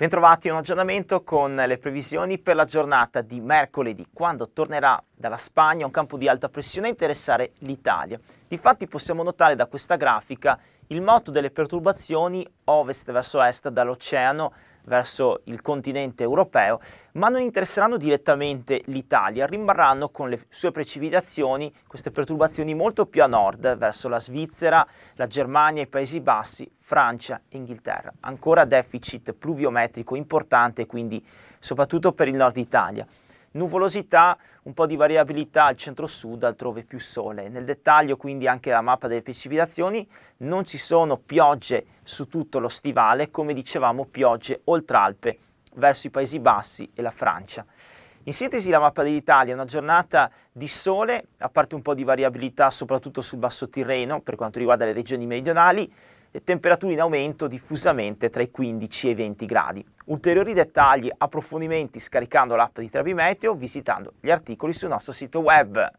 Bentrovati a un aggiornamento con le previsioni per la giornata di mercoledì, quando tornerà dalla Spagna un campo di alta pressione a interessare l'Italia. Difatti possiamo notare da questa grafica il moto delle perturbazioni ovest verso est dall'oceano verso il continente europeo, ma non interesseranno direttamente l'Italia, rimarranno con le sue precipitazioni, queste perturbazioni molto più a nord, verso la Svizzera, la Germania, i Paesi Bassi, Francia Inghilterra. Ancora deficit pluviometrico importante quindi soprattutto per il nord Italia nuvolosità, un po' di variabilità al centro-sud, altrove più sole. Nel dettaglio quindi anche la mappa delle precipitazioni, non ci sono piogge su tutto lo stivale, come dicevamo piogge oltre Alpe, verso i Paesi Bassi e la Francia. In sintesi la mappa dell'Italia è una giornata di sole, a parte un po' di variabilità soprattutto sul basso Tirreno per quanto riguarda le regioni meridionali, e temperature in aumento diffusamente tra i 15 e i 20 gradi. Ulteriori dettagli, approfondimenti scaricando l'app di o visitando gli articoli sul nostro sito web.